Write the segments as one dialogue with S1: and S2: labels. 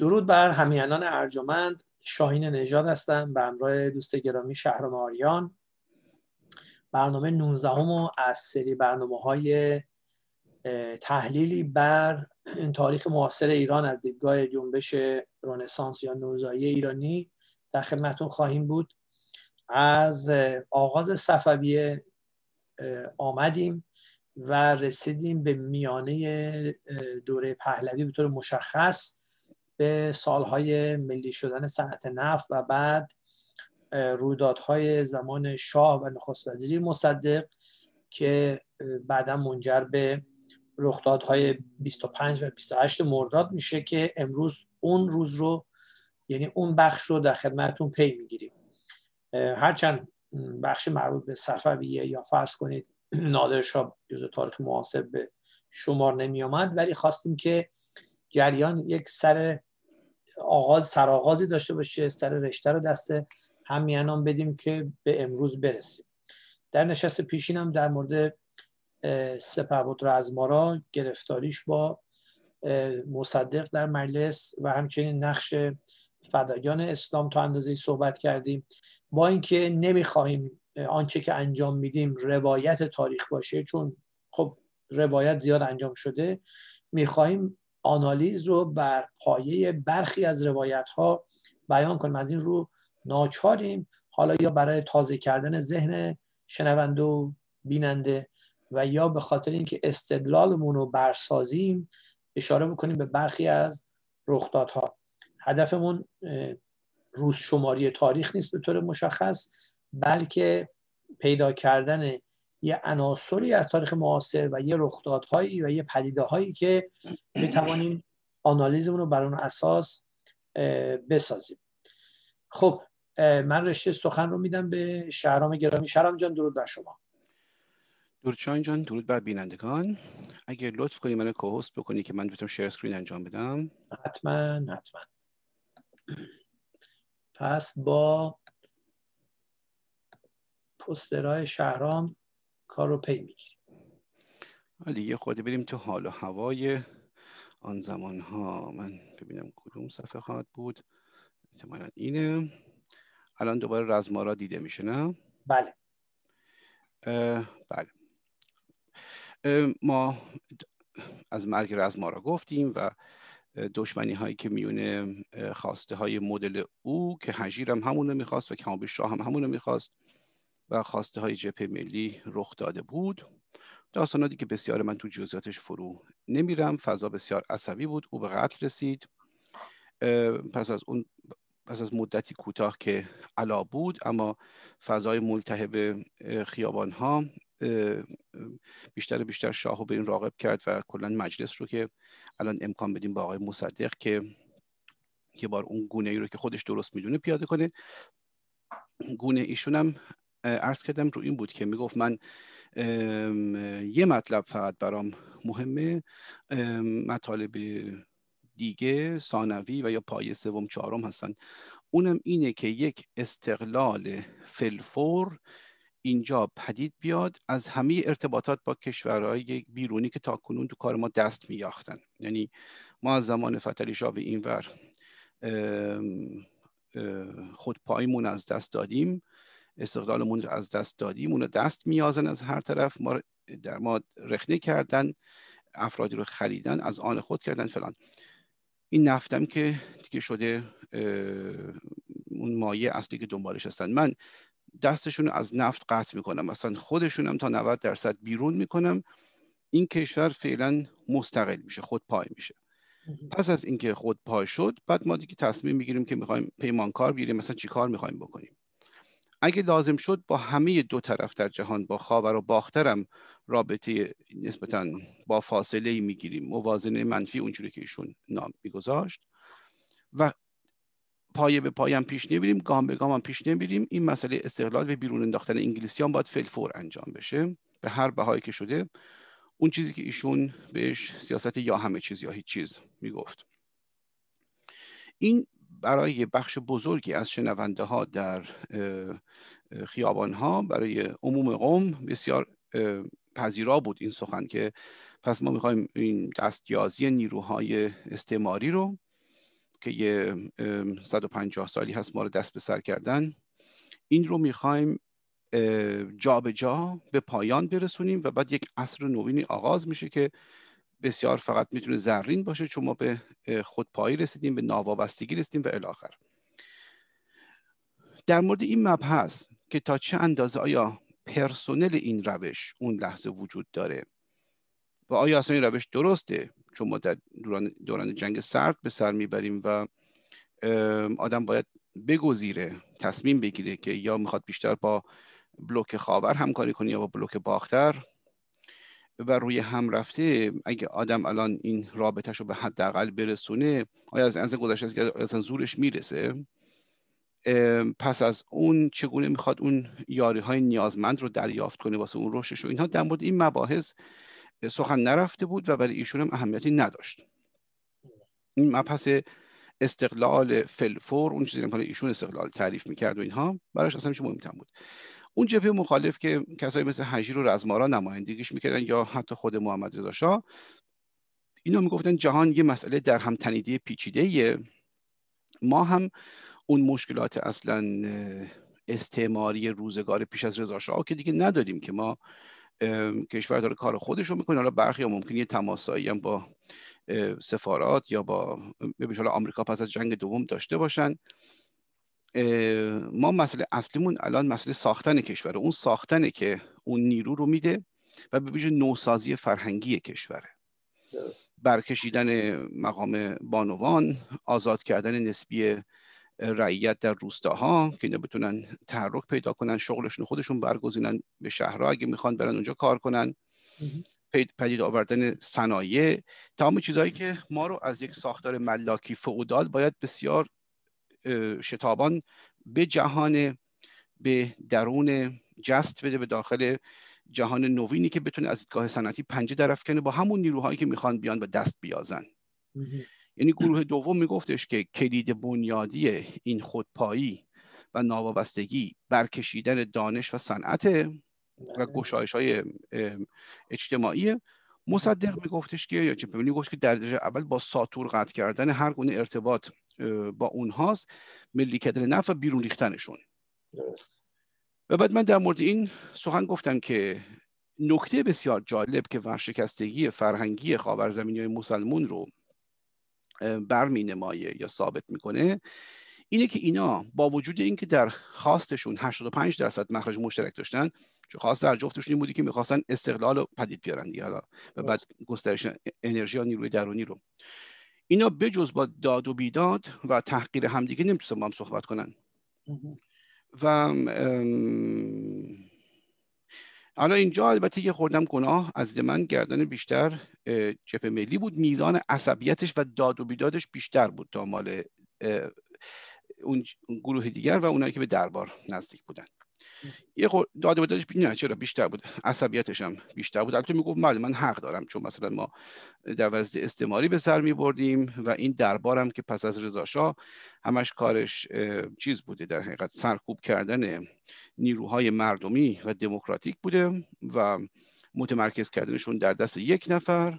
S1: درود بر همیانان ارجمند شاهین نژاد هستم به همراه دوست گرامی شهرام آریان برنامه 19 و از سری برنامه های تحلیلی بر تاریخ معاصر ایران از دیدگاه جنبش رنسانس یا نوزایی ایرانی در خدمتتون خواهیم بود از آغاز صفویه آمدیم و رسیدیم به میانه دوره پهلوی به طور مشخص به سالهای ملی شدن صنعت نفت و بعد رویدادهای زمان شاه و نخست وزیری مصدق که بعدا منجر به رخدادهای 25 و 28 مرداد میشه که امروز اون روز رو یعنی اون بخش رو در خدمتون پی میگیریم هرچند بخش مربوط به صفویه یا فرض کنید نادرشاه جزو تاریخ معاصر به شمار نمی ولی خواستیم که جریان یک سر آغاز سرآغازی داشته باشه سر رشته رو دست همیانان بدیم که به امروز برسیم در نشست پیشینم در مورد سپهبد رزمارا گرفتاریش با مصدق در مجلس و همچنین نقش فدایان اسلام تا اندازه صحبت کردیم با اینکه نمیخواهیم آنچه که انجام میدیم روایت تاریخ باشه چون خب روایت زیاد انجام شده میخواهیم آنالیز رو بر پایه برخی از روایت ها بیان کنیم از این رو ناچاریم حالا یا برای تازه کردن ذهن شنونده و بیننده و یا به خاطر اینکه استدلالمون رو برسازیم اشاره بکنیم به برخی از رخدادها هدفمون روز شماری تاریخ نیست به طور مشخص بلکه پیدا کردن یه عناصری از تاریخ معاصر و یه رخدادهایی و یه پدیده هایی که بتوانیم آنالیزمون رو بر اون اساس بسازیم خب من رشته سخن رو میدم به شهرام گرامی شهرام جان درود بر شما
S2: دورچان جان درود بر بینندگان اگر لطف کنی منو کوهست بکنی که من بتونم شیر اسکرین انجام بدم حتما حتما پس با
S1: پسترهای شهرام کار رو پی میگیریم
S2: یه خود بریم تو حال و هوای آن زمان ها من ببینم کدوم صفحه خواهد بود احتمالا اینه الان دوباره رزمارا دیده میشه نه بله بله ما از مرگ رزمارا گفتیم و دشمنی هایی که میونه خواسته های مدل او که هجیر هم همونو میخواست و کمابی شاه هم همونو میخواست و خواسته های جبهه ملی رخ داده بود داستاناتی که بسیار من تو جزئیاتش فرو نمیرم فضا بسیار عصبی بود او به قتل رسید پس از اون پس از مدتی کوتاه که علا بود اما فضای ملتهب خیابان ها بیشتر بیشتر شاهو به این راقب کرد و کلا مجلس رو که الان امکان بدیم با آقای مصدق که یه بار اون گونه ای رو که خودش درست میدونه پیاده کنه گونه ایشون ارز کردم رو این بود که میگفت من یه مطلب فقط برام مهمه مطالب دیگه ثانوی و یا پایه سوم چهارم هستن اونم اینه که یک استقلال فلفور اینجا پدید بیاد از همه ارتباطات با کشورهای بیرونی که تاکنون تو کار ما دست میاختن یعنی ما از زمان فتلی شاه به خود خودپاییمون از دست دادیم استقلالمون رو از دست دادیم اونو دست میازن از هر طرف ما در ما رخنه کردن افرادی رو خریدن از آن خود کردن فلان این نفتم که دیگه شده اون مایه اصلی که دنبالش هستن من دستشون از نفت قطع میکنم اصلا خودشونم تا 90 درصد بیرون میکنم این کشور فعلا مستقل میشه خود پای میشه پس از اینکه خود پای شد بعد ما دیگه تصمیم میگیریم که میخوایم پیمانکار بگیریم مثلا چیکار میخوایم بکنیم اگه لازم شد با همه دو طرف در جهان با خاور و باخترم رابطه نسبتا با فاصله میگیریم موازنه منفی اونجوری که ایشون نام میگذاشت و پایه به پایم پیش نمیریم گام به گام هم پیش نمیریم این مسئله استقلال و بیرون انداختن انگلیسیان باید فلفور انجام بشه به هر بهایی که شده اون چیزی که ایشون بهش سیاست یا همه چیز یا هیچ چیز میگفت این برای بخش بزرگی از شنونده ها در خیابان ها برای عموم قوم بسیار پذیرا بود این سخن که پس ما میخوایم این دستیازی نیروهای استعماری رو که یه 150 سالی هست ما رو دست به سر کردن این رو میخوایم جا به, جا به پایان برسونیم و بعد یک عصر نوینی آغاز میشه که بسیار فقط میتونه زرین باشه چون ما به خودپایی رسیدیم به ناوابستگی رسیدیم و الاخر در مورد این مبحث که تا چه اندازه آیا پرسنل این روش اون لحظه وجود داره و آیا اصلا این روش درسته چون ما در دوران, دوران جنگ سرد به سر میبریم و آدم باید بگذیره تصمیم بگیره که یا میخواد بیشتر با بلوک خاور همکاری کنه یا با بلوک باختر و روی هم رفته اگه آدم الان این رابطهش رو به حداقل برسونه آیا از انسان گذشته از که اصلا زورش میرسه پس از اون چگونه میخواد اون یاری های نیازمند رو دریافت کنه واسه اون رشدش و اینها در مورد این مباحث سخن نرفته بود و برای ایشون هم اهمیتی نداشت این مبحث استقلال فلفور اون چیزی که ایشون استقلال تعریف میکرد و اینها براش اصلا چه مهمتر بود اون جبهه مخالف که کسایی مثل حجیر و رزمارا نمایندگیش میکردن یا حتی خود محمد رضا شاه اینا میگفتن جهان یه مسئله در هم تنیده پیچیده ما هم اون مشکلات اصلا استعماری روزگار پیش از رضا شاه که دیگه نداریم که ما کشور داره کار خودش رو میکنه حالا برخی ممکنه یه تماسایی هم با سفارات یا با ببینید آمریکا پس از جنگ دوم داشته باشن ما مسئله اصلیمون الان مسئله ساختن کشوره اون ساختنه که اون نیرو رو میده و به ویژه نوسازی فرهنگی کشوره برکشیدن مقام بانوان آزاد کردن نسبی رعیت در روستاها که اینا بتونن تحرک پیدا کنن شغلشون خودشون برگزینن به شهرها اگه میخوان برن اونجا کار کنن پدید آوردن صنایع تمام چیزهایی که ما رو از یک ساختار ملاکی فعودال باید بسیار شتابان به جهان به درون جست بده به داخل جهان نوینی که بتونه از دیدگاه صنعتی پنجه درف کنه با همون نیروهایی که میخوان بیان و دست بیازن یعنی گروه دوم میگفتش که کلید بنیادی این خودپایی و ناوابستگی برکشیدن دانش و صنعت و بله. گشایش های اجتماعی مصدق میگفتش که یا چه گفت که در درجه اول با ساتور قطع کردن هر گونه ارتباط با اونهاست ملی کردن نفع بیرون ریختنشون و بعد من در مورد این سخن گفتم که نکته بسیار جالب که ورشکستگی فرهنگی خاورزمینی های مسلمون رو برمی نمایه یا ثابت میکنه اینه که اینا با وجود اینکه در خواستشون 85 درصد مخرج مشترک داشتن چون خواست در جفتشون این بودی که میخواستن استقلال و پدید بیارن دیگه حالا و بعد گسترش انرژی ها نیروی درونی رو اینا بجز با داد و بیداد و تحقیر همدیگه نمیتونن با هم صحبت کنن و حالا اینجا البته یه خوردم گناه از من گردن بیشتر چپ ملی بود میزان عصبیتش و داد و بیدادش بیشتر بود تا مال اون گروه دیگر و اونایی که به دربار نزدیک بودن یه خود داده بودش نه چرا بیشتر بود عصبیتش هم بیشتر بود البته میگفت بله من حق دارم چون مثلا ما در وضعیت استعماری به سر می بردیم و این دربارم که پس از رضا همش کارش چیز بوده در حقیقت سرکوب کردن نیروهای مردمی و دموکراتیک بوده و متمرکز کردنشون در دست یک نفر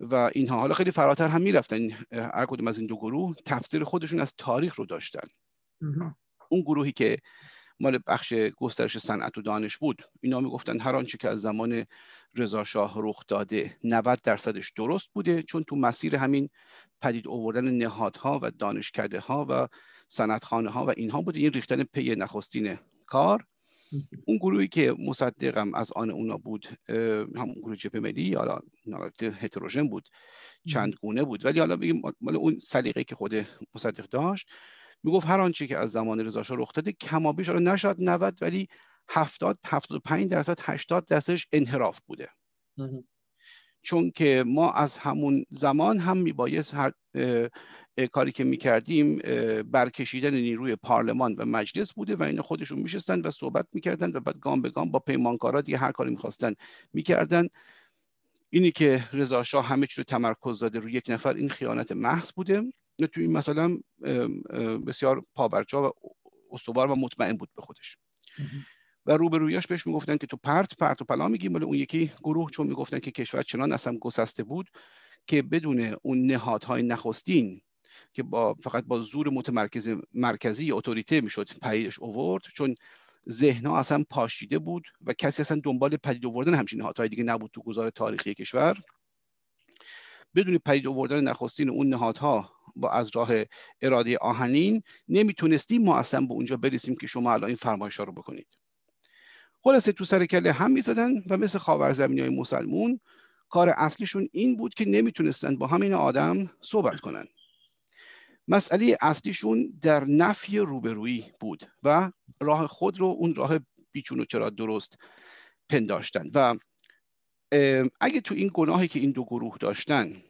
S2: و اینها حالا خیلی فراتر هم میرفتن هر کدوم از این دو گروه تفسیر خودشون از تاریخ رو داشتن اون گروهی که مال بخش گسترش صنعت و دانش بود اینا میگفتن هر آنچه که از زمان رضا شاه رخ داده 90 درصدش درست بوده چون تو مسیر همین پدید آوردن نهادها و دانشکده ها و صنعتخانه ها و اینها بوده این یعنی ریختن پی نخستین کار اون گروهی که مصدقم از آن اونا بود همون گروه جبه ملی حالا هتروژن بود چند گونه بود ولی حالا بگیم مال اون سلیقه که خود مصدق داشت میگفت هر آنچه که از زمان رضا شاه رخ داده کمابیش نه نشد 90 ولی 70 75 درصد 80 درصدش انحراف بوده چون که ما از همون زمان هم میبایست هر کاری که میکردیم برکشیدن نیروی پارلمان و مجلس بوده و این خودشون میشستن و صحبت میکردن و بعد گام به گام با پیمانکارا دیگه هر کاری میخواستن میکردن اینی که رضا شاه همه چی رو تمرکز داده روی یک نفر این خیانت محض بوده توی این مثلا بسیار پابرجا و استوار و مطمئن بود به خودش و روبرویاش بهش میگفتن که تو پرت پرت و پلا میگی ولی اون یکی گروه چون میگفتن که کشور چنان اصلا گسسته بود که بدون اون نهادهای نخستین که با فقط با زور متمرکز مرکزی اتوریته میشد پیش اوورد چون ذهنها اصلا پاشیده بود و کسی اصلا دنبال پدید آوردن همچین نهادهای دیگه نبود تو گذار تاریخی کشور بدون پدید آوردن نخستین اون نهادها با از راه اراده آهنین نمیتونستیم ما اصلا به اونجا برسیم که شما الان این فرمایش رو بکنید خلاصه تو سر کله هم میزدن و مثل خاورزمینی های مسلمون کار اصلیشون این بود که نمیتونستن با همین آدم صحبت کنن مسئله اصلیشون در نفی روبرویی بود و راه خود رو اون راه بیچون و چرا درست پنداشتن و اگه تو این گناهی که این دو گروه داشتن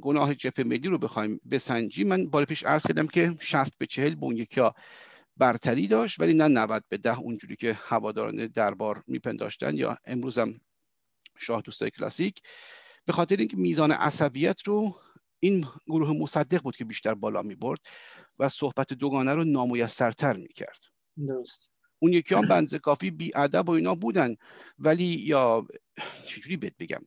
S2: گناه جپ ملی رو بخوایم بسنجی من بار پیش عرض کردم که 60 به 40 به اون یکی برتری داشت ولی نه 90 به 10 اونجوری که هواداران دربار میپنداشتن یا امروزم هم شاه دوستای کلاسیک به خاطر اینکه میزان عصبیت رو این گروه مصدق بود که بیشتر بالا می و صحبت دوگانه رو نامویسترتر می درست اون یکی هم بنزه کافی ادب و اینا بودن ولی یا چجوری بهت بگم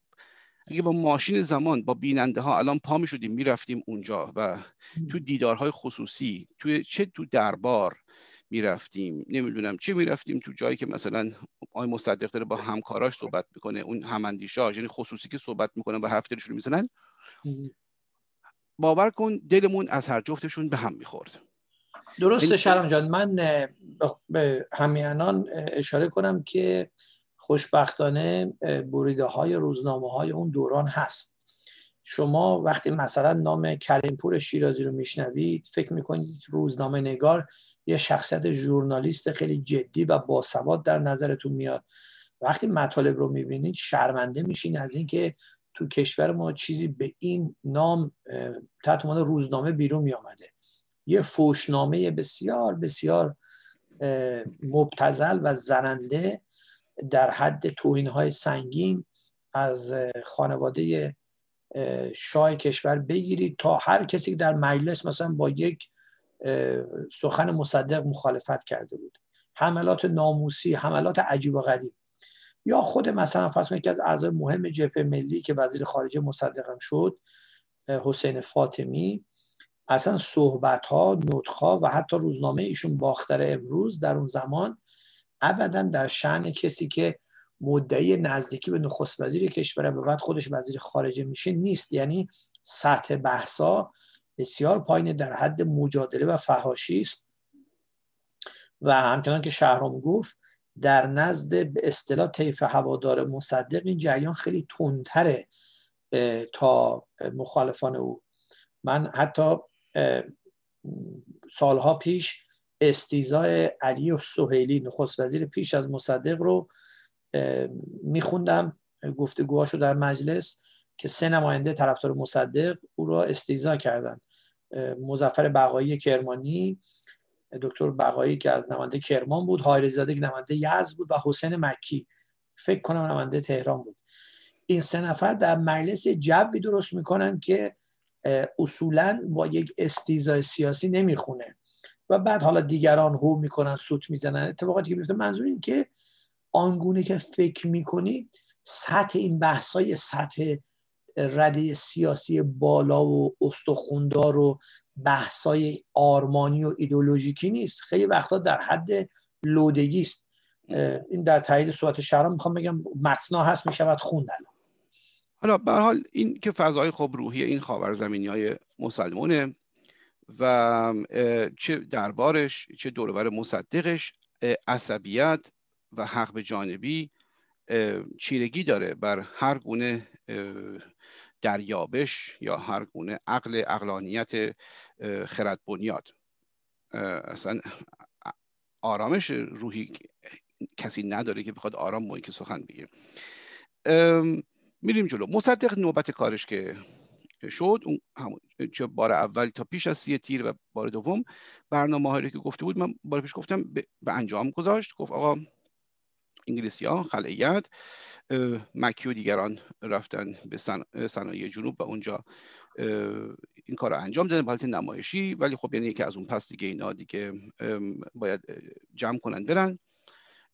S2: اگه با ماشین زمان با بیننده ها الان پا می شدیم میرفتیم اونجا و تو دیدارهای خصوصی تو چه تو دربار میرفتیم نمیدونم چه میرفتیم تو جایی که مثلا آی مصدق داره با همکاراش صحبت میکنه اون هماندیشاش یعنی خصوصی که صحبت میکنه و حرف دلشون میزنن باور کن دلمون از هر جفتشون به هم میخورد درسته شرم
S1: جان من به همیانان اشاره کنم که خوشبختانه بریده های روزنامه های اون دوران هست شما وقتی مثلا نام کریمپور شیرازی رو میشنوید فکر میکنید روزنامه نگار یه شخصیت ژورنالیست خیلی جدی و باسواد در نظرتون میاد وقتی مطالب رو میبینید شرمنده میشین از اینکه تو کشور ما چیزی به این نام تحت روزنامه بیرون میامده یه فوشنامه بسیار بسیار مبتزل و زننده در حد های سنگین از خانواده شاه کشور بگیرید تا هر کسی که در مجلس مثلا با یک سخن مصدق مخالفت کرده بود حملات ناموسی حملات عجیب و غریب یا خود مثلا فرض یکی که از اعضای مهم جبهه ملی که وزیر خارجه مصدقم شد حسین فاطمی اصلا صحبت ها ها و حتی روزنامه ایشون باختر امروز در اون زمان ابدا در شعن کسی که مدعی نزدیکی به نخست وزیر کشور و بعد خودش وزیر خارجه میشه نیست یعنی سطح بحثا بسیار پایین در حد مجادله و فهاشی است و همچنان که شهرام گفت در نزد به اصطلاح طیف هوادار مصدق این جریان خیلی تندتره تا مخالفان او من حتی سالها پیش استیزای علی و سوهیلی نخست وزیر پیش از مصدق رو میخوندم گفتگوهاش رو در مجلس که سه نماینده طرفدار مصدق او را استیزا کردند مزفر بقایی کرمانی دکتر بقایی که از نماینده کرمان بود های زاده که نماینده یزد بود و حسین مکی فکر کنم نماینده تهران بود این سه نفر در مجلس جوی درست میکنن که اصولا با یک استیزای سیاسی نمیخونه و بعد حالا دیگران هو میکنن سوت میزنن اتفاقاتی که میفته منظور این که آنگونه که فکر میکنید سطح این بحث سطح رده سیاسی بالا و استخوندار و بحث آرمانی و ایدولوژیکی نیست خیلی وقتا در حد لودگی است این در تایید صحبت شهرام میخوام بگم متنا هست میشود خوندن
S2: حالا به حال این که فضای خوب روحی این زمینی های مسلمانه و چه دربارش چه دورور مصدقش عصبیت و حق به جانبی چیرگی داره بر هر گونه دریابش یا هر گونه عقل اقلانیت خرد بنیاد اصلا آرامش روحی کسی نداره که بخواد آرام موی که سخن بگیر. میریم جلو مصدق نوبت کارش که شد اون چه بار اول تا پیش از سیه تیر و بار دوم برنامه هایی که گفته بود من بار پیش گفتم به انجام گذاشت گفت آقا انگلیسیان خلعیت مکی و دیگران رفتن به صنایع جنوب و اونجا این کار رو انجام دادن به حالت نمایشی ولی خب یعنی یکی از اون پس دیگه اینا دیگه باید جمع کنند برن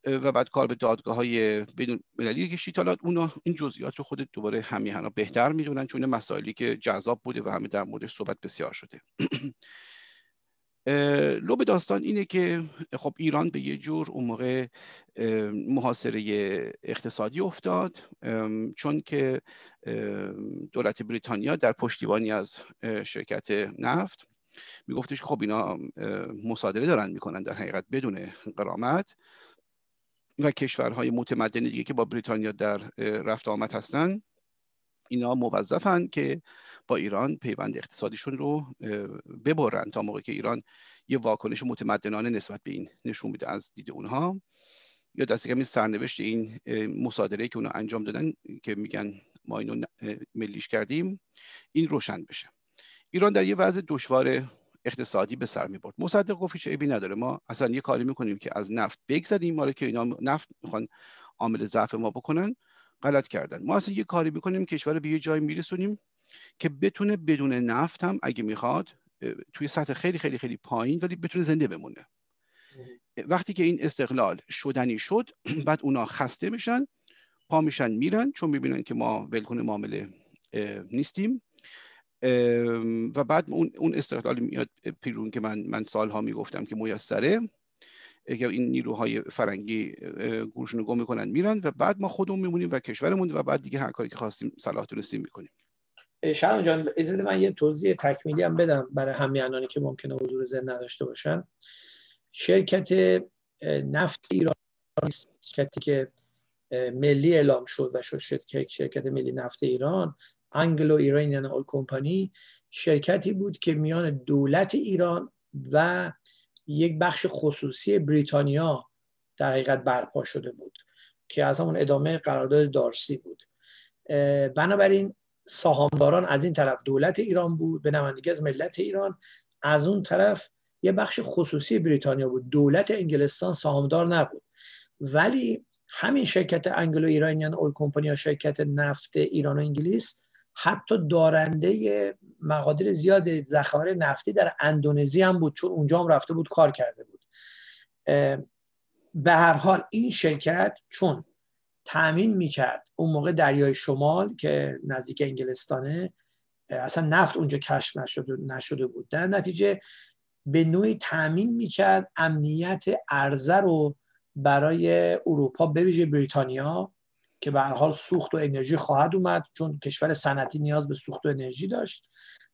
S2: و بعد کار به دادگاه های بدون کشید حالا اونا این جزئیات رو خود دوباره همیهنا بهتر میدونن چون مسائلی که جذاب بوده و همه در موردش صحبت بسیار شده لوب داستان اینه که خب ایران به یه جور اون موقع محاصره اقتصادی افتاد چون که دولت بریتانیا در پشتیبانی از شرکت نفت میگفتش که خب اینا مصادره دارن میکنن در حقیقت بدون قرامت و کشورهای متمدن دیگه که با بریتانیا در رفت آمد هستن اینا موظفن که با ایران پیوند اقتصادیشون رو ببرن تا موقعی که ایران یه واکنش متمدنانه نسبت به این نشون میده از دید اونها یا دست کم سرنوشت این مصادره که اونا انجام دادن که میگن ما اینو ملیش کردیم این روشن بشه ایران در یه وضع دشوار اقتصادی به سر می برد مصدق گفت هیچ عیبی نداره ما اصلا یه کاری میکنیم که از نفت بگذریم ما که اینا نفت میخوان عامل ضعف ما بکنن غلط کردن ما اصلا یه کاری میکنیم کشور به یه جای میرسونیم که بتونه بدون نفت هم اگه میخواد توی سطح خیلی خیلی خیلی پایین ولی بتونه زنده بمونه وقتی که این استقلال شدنی شد بعد اونا خسته میشن پا میشن میرن چون میبینن که ما ولکن معامله نیستیم و بعد اون اون استقلال میاد پیرون که من من سالها میگفتم که میسره اگر این نیروهای فرنگی گوش رو گم میکنن میرن و بعد ما خودمون میمونیم و کشورمون و بعد دیگه هر کاری که خواستیم صلاح دونستیم میکنیم
S1: شرم جان اجازه من یه توضیح تکمیلی هم بدم برای همیانانی که ممکنه حضور زن نداشته باشن شرکت نفت ایران شرکتی که ملی اعلام شد و شد شرکت ملی نفت ایران انگلو ایرانیان اول کمپانی شرکتی بود که میان دولت ایران و یک بخش خصوصی بریتانیا در حقیقت برپا شده بود که از همون ادامه قرارداد دارسی بود بنابراین سهامداران از این طرف دولت ایران بود به نمایندگی از ملت ایران از اون طرف یه بخش خصوصی بریتانیا بود دولت انگلستان سهامدار نبود ولی همین شرکت انگلو ایرانیان اول کمپانی یا شرکت نفت ایران و انگلیس حتی دارنده مقادیر زیاد ذخایر نفتی در اندونزی هم بود چون اونجا هم رفته بود کار کرده بود به هر حال این شرکت چون تأمین میکرد اون موقع دریای شمال که نزدیک انگلستانه اصلا نفت اونجا کشف نشده, بود در نتیجه به نوعی تأمین میکرد امنیت ارزه رو برای اروپا به ویژه بریتانیا که به حال سوخت و انرژی خواهد اومد چون کشور صنعتی نیاز به سوخت و انرژی داشت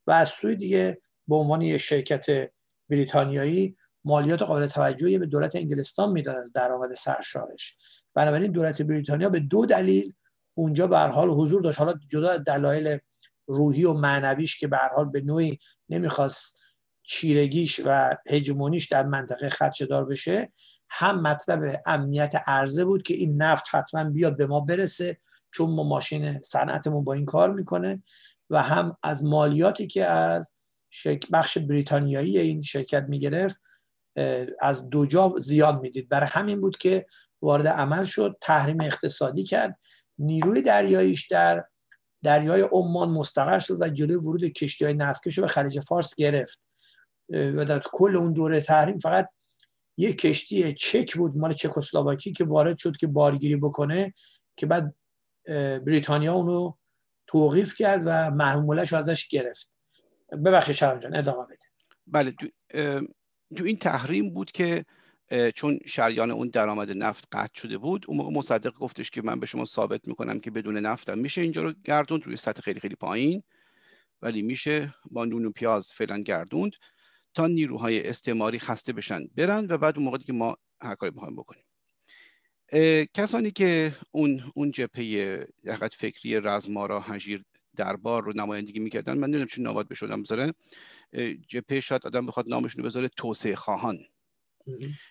S1: و از سوی دیگه به عنوان یک شرکت بریتانیایی مالیات قابل توجهی به دولت انگلستان میداد از درآمد سرشارش بنابراین دولت بریتانیا به دو دلیل اونجا به حال حضور داشت حالا جدا دلایل روحی و معنویش که به حال به نوعی نمیخواست چیرگیش و هجمونیش در منطقه خدشهدار بشه هم مطلب امنیت عرضه بود که این نفت حتما بیاد به ما برسه چون ما ماشین صنعتمون با این کار میکنه و هم از مالیاتی که از بخش بریتانیایی این شرکت میگرفت از دو جا زیاد میدید برای همین بود که وارد عمل شد تحریم اقتصادی کرد نیروی دریاییش در دریای عمان مستقر شد و جلوی ورود کشتی های نفتکش رو به خلیج فارس گرفت و در کل اون دوره تحریم فقط یه کشتی چک بود مال چکسلواکی که وارد شد که بارگیری بکنه که بعد بریتانیا اونو توقیف کرد و محمولش رو ازش گرفت ببخشید
S2: شرم جان ادامه بده بله تو, این تحریم بود که چون شریان اون درآمد نفت قطع شده بود اون موقع مصدق گفتش که من به شما ثابت میکنم که بدون نفتم میشه اینجا رو گردوند روی سطح خیلی خیلی پایین ولی میشه با نون و پیاز فعلا گردوند تا نیروهای استعماری خسته بشن برن و بعد اون موقع که ما هر کاری بکنیم کسانی که اون اون جبهه حقیقت فکری رزمارا هجیر دربار رو نمایندگی میکردن من نمیدونم چون نواد بشدم بذاره جبهه شاید آدم بخواد نامشون رو بذاره توسعه خواهان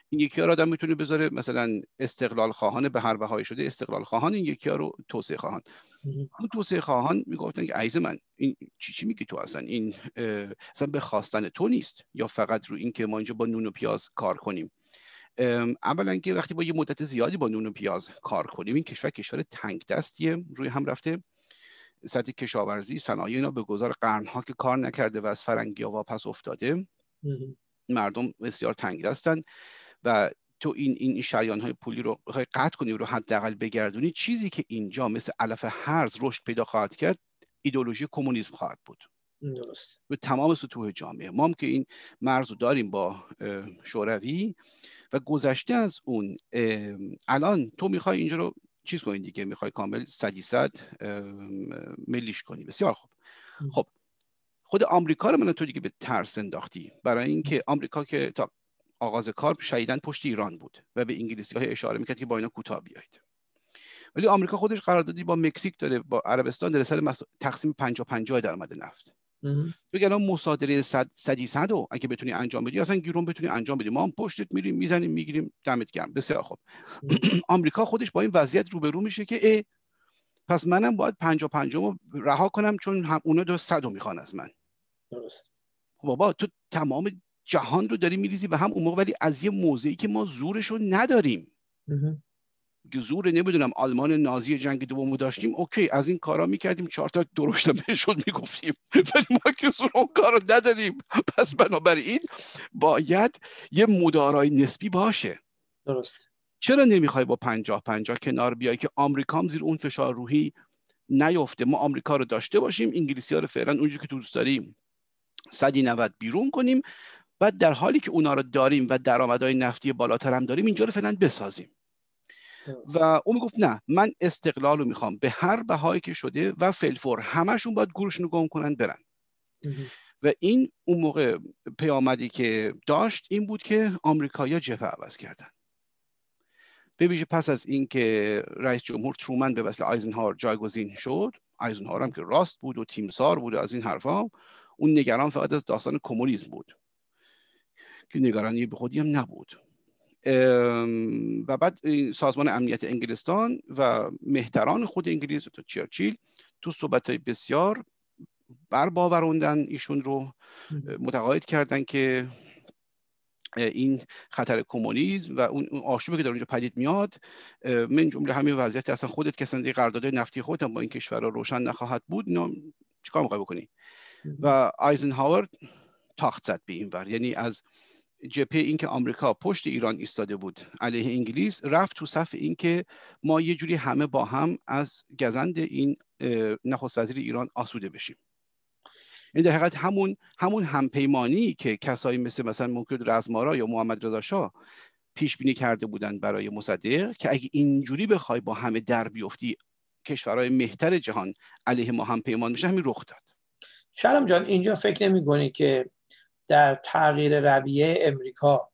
S2: این یکی ها رو آدم میتونه بذاره مثلا استقلال خواهان به هر بهایی شده استقلال خواهان این یکی رو توسعه خواهان اون توسعه خواهان میگفتن که عیز من این چی چی میگی تو اصلا این اصلا به خواستن تو نیست یا فقط رو اینکه ما اینجا با نون و پیاز کار کنیم اولا که وقتی با یه مدت زیادی با نون و پیاز کار کنیم این کشور کشور تنگ دستیه روی هم رفته سطح کشاورزی صنایع اینا به گذار قرنها که کار نکرده و از فرنگی ها واپس افتاده مردم بسیار تنگ دستن و تو این این شریان های پولی رو قطع کنی و رو حداقل بگردونی چیزی که اینجا مثل علف هرز رشد پیدا خواهد کرد ایدولوژی کمونیسم خواهد بود درست به تمام سطوح جامعه ما هم که این مرز رو داریم با شوروی و گذشته از اون الان تو میخوای اینجا رو چیز کنی دیگه میخوای کامل سدیصد ملیش کنی بسیار خوب خب خود آمریکا رو من تو دیگه به ترس انداختی برای اینکه آمریکا که تا آغاز کار شدیدن پشت ایران بود و به انگلیسی های اشاره میکرد که با اینا کوتاه بیایید ولی آمریکا خودش قراردادی با مکزیک داره با عربستان در سر مس... تقسیم 50 50 درآمد نفت تو الان مصادره صد صدی صد و اگه بتونی انجام بدی اصلا گیرون بتونی انجام بدی ما هم پشتت میریم میزنیم میگیریم دمت گرم بسیار خوب آمریکا خودش با این وضعیت روبرو میشه که ای پس منم باید 50 50 رها کنم چون هم اونا دو صد میخوان از من درست خب بابا تو تمام جهان رو داری میریزی به هم اون موقع ولی از یه موضعی که ما زورش رو نداریم زور نمیدونم آلمان نازی جنگ دومو داشتیم اوکی از این کارا میکردیم چهار تا درشت بهشون میگفتیم ولی ما که زور اون رو نداریم پس بنابراین باید یه مدارای نسبی باشه درست چرا نمیخوای با پنجاه پنجاه کنار بیای که آمریکا زیر اون فشار روحی نیفته ما آمریکا رو داشته باشیم انگلیسی ها رو فعلا اونجوری که دوست داریم 190 بیرون کنیم و در حالی که اونا رو داریم و درآمدهای نفتی بالاتر هم داریم اینجا رو فعلا بسازیم خب. و اون میگفت نه من استقلال رو میخوام به هر بهایی که شده و فلفور همشون باید گروشون رو گم کنن برن و این اون موقع پیامدی که داشت این بود که آمریکایی‌ها جفه عوض کردن به ویژه پس از اینکه رئیس جمهور ترومن به وسیله آیزنهار جایگزین شد آیزنهار هم که راست بود و تیمسار بود از این حرفا اون نگران فقط از داستان کمونیسم بود که نگرانی به خودی هم نبود و بعد سازمان امنیت انگلستان و مهتران خود انگلیس تا چرچیل تو صحبت های بسیار بر باوروندن ایشون رو متقاعد کردن که این خطر کمونیسم و اون آشوبی که در اونجا پدید میاد من جمله همین وضعیت اصلا خودت که اصلا قرارداد نفتی خودت با این کشور رو روشن نخواهد بود چیکار میخوای بکنی و آیزنهاور تاخت زد به این بر یعنی از جبهه اینکه آمریکا پشت ایران ایستاده بود علیه انگلیس رفت تو صف اینکه ما یه جوری همه با هم از گزند این نخست وزیر ایران آسوده بشیم این یعنی در حقیقت همون همون همپیمانی که کسایی مثل مثلا ممکن رزمارا یا محمد رضا شاه پیش بینی کرده بودن برای مصدق که اگه اینجوری بخوای با همه در بیفتی کشورهای مهتر جهان علیه ما همپیمان میشه همین رخ داد شرم جان اینجا فکر نمی کنی که در تغییر رویه امریکا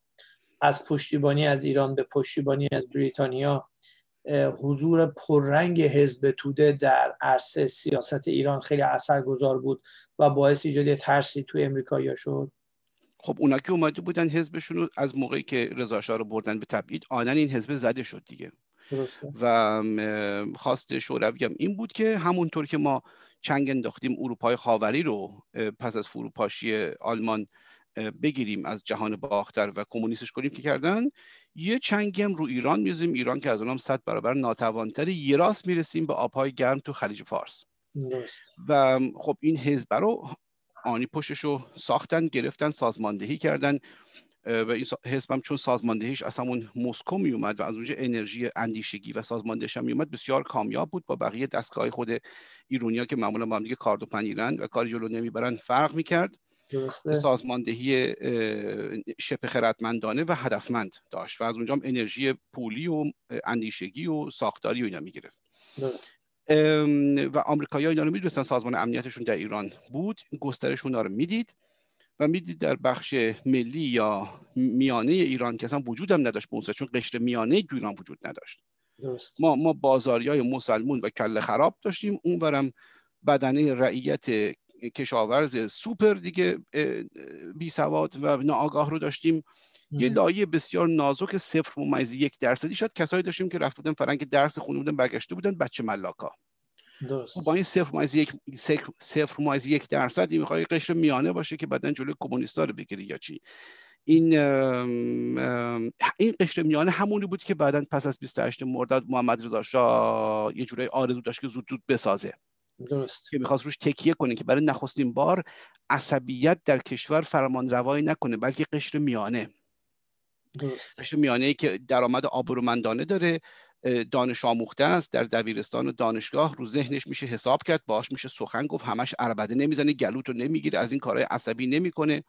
S2: از پشتیبانی از ایران
S1: به پشتیبانی از بریتانیا حضور پررنگ حزب توده در عرصه سیاست ایران خیلی اثرگذار بود و باعث ایجاد ترسی توی
S2: یا شد خب اونا که اومده بودن حزبشون رو از موقعی که رضا رو بردن به تبعید آنن این حزب زده شد دیگه درسته. و خواست شوروی هم این بود که همونطور که ما چنگ انداختیم اروپای خاوری رو پس از فروپاشی آلمان بگیریم از جهان باختر و کمونیستش کنیم که کردن یه چنگی هم رو ایران میزیم ایران که از اونام صد برابر ناتوانتر یه راست میرسیم به آبهای گرم تو خلیج فارس و خب این حزب رو آنی پشتش رو ساختن گرفتن سازماندهی کردن و این حزب هم چون سازماندهیش از همون موسکو می اومد و از اونجا انرژی اندیشگی و سازماندهش هم می اومد بسیار کامیاب بود با بقیه دستگاه خود ایرونیا که معمولا با هم دیگه کارد و پنیرن و کار جلو نمیبرن فرق میکرد سازماندهی شپ خردمندانه و هدفمند داشت و از اونجا هم انرژی پولی و اندیشگی و ساختاری و اینا گرفت و آمریکایی‌ها اینا رو میدونستن سازمان امنیتشون در ایران بود گسترش اونا رو میدید و میدید در بخش ملی یا میانه ایران که اصلا وجود هم نداشت به چون قشر میانه ایران وجود نداشت درست. ما ما های مسلمون و کل خراب داشتیم اونورم بدنه رعیت کشاورز سوپر دیگه بی سواد و ناآگاه رو داشتیم یه لایه بسیار نازک صفر ممیز یک درصدی شد کسایی داشتیم که رفت بودن فرنگ درس خونه بودن برگشته بودن بچه ملاکا درست. خب با این صفر مایز یک صفر مایز یک درصد میخوای قشر میانه باشه که بعدن جلوی کمونیستا رو بگیری یا چی این این قشر میانه همونی بود که بعدا پس از 28 مرداد محمد رضا شاه یه جورایی آرزو داشت که زود زود بسازه درست که میخواست روش تکیه کنه که برای نخستین بار عصبیت در کشور فرمان روایی نکنه بلکه قشر میانه درست. قشر میانه ای که درآمد آبرومندانه داره دانش آموخته است در دبیرستان و دانشگاه رو ذهنش میشه حساب کرد باش میشه سخن گفت همش عربده نمیزنه گلوتو نمیگیره از این کارهای عصبی نمیکنه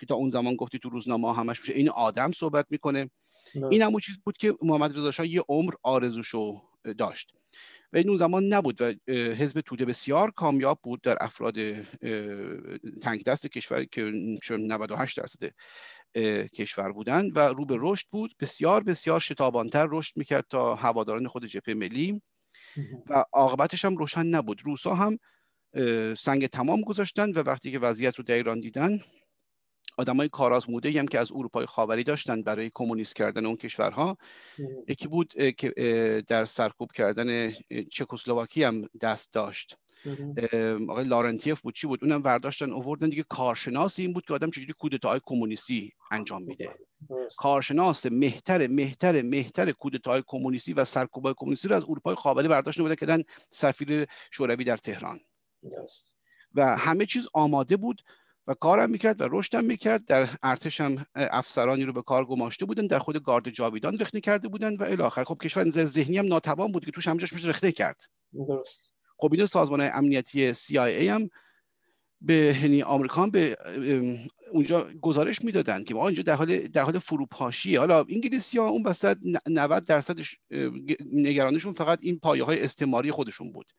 S2: که تا اون زمان گفتی تو روزنامه همش میشه این آدم صحبت میکنه این همون چیز بود که محمد رضا شاه یه عمر آرزوشو داشت و این اون زمان نبود و حزب توده بسیار کامیاب بود در افراد تنگ دست کشور که 98 درصد کشور بودن و رو به رشد بود بسیار بسیار شتابانتر رشد میکرد تا هواداران خود جبهه ملی و عاقبتش هم روشن نبود روسا هم سنگ تمام گذاشتند و وقتی که وضعیت رو در ایران دیدن آدمای کارآزموده هم که از اروپای خاوری داشتن برای کمونیست کردن اون کشورها یکی بود که در سرکوب کردن چکسلواکی هم دست داشت آقای لارنتیف بود چی بود اونم برداشتن اووردن دیگه کارشناسی این بود که آدم چجوری کودتاهای کمونیستی انجام میده کارشناس مهتر مهتر مهتر کودتاهای کمونیستی و سرکوبای کمونیستی رو از اروپای خاوری برداشتن بوده کردن سفیر شوروی در تهران و همه چیز آماده بود و کارم میکرد و رشدم میکرد در ارتش هم افسرانی رو به کار گماشته بودن در خود گارد جاویدان رخنه کرده بودن و الی خب کشور ذهنی هم ناتوان بود که توش همجاش میشه رخنه کرد درست خب سازمان امنیتی CIA هم به یعنی آمریکا به اونجا گزارش میدادن که ما اینجا در حال در حال فروپاشیه حالا انگلیسی ها اون وسط 90 درصد نگرانشون فقط این پایه های استعماری خودشون بود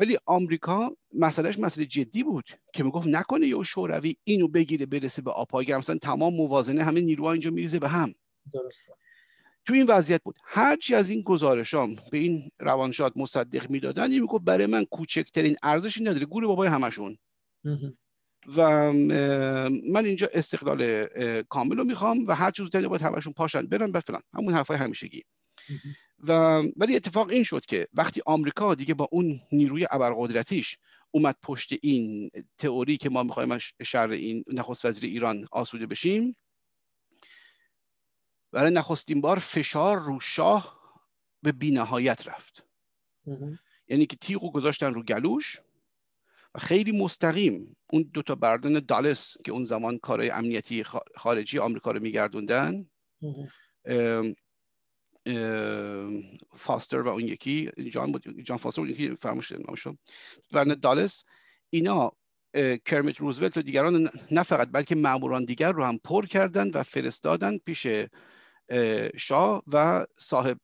S2: ولی آمریکا مسئلهش مسئله جدی بود که میگفت نکنه یه شوروی اینو بگیره برسه به آپاگر مثلا تمام موازنه همه نیروها اینجا میریزه به هم درسته تو این وضعیت بود هرچی از این گزارشام به این روانشاد مصدق میدادن این میگفت برای من کوچکترین ارزشی نداره گور بابای همشون و من اینجا استقلال کامل رو میخوام و هر چیز دیگه باید همشون پاشن برن بعد فلان همون حرفای همیشگی و ولی اتفاق این شد که وقتی آمریکا دیگه با اون نیروی ابرقدرتیش اومد پشت این تئوری که ما میخوایم شر این نخست وزیر ایران آسوده بشیم برای نخستین بار فشار رو شاه به بینهایت رفت یعنی که تیغو گذاشتن رو گلوش و خیلی مستقیم اون دوتا بردن دالس که اون زمان کارهای امنیتی خارجی آمریکا رو میگردوندن فاستر و اون یکی جان بود جان فاستر بود یکی فراموش شد دالس اینا کرمیت روزولت و دیگران نه فقط بلکه ماموران دیگر رو هم پر کردن و فرستادن پیش شاه و صاحب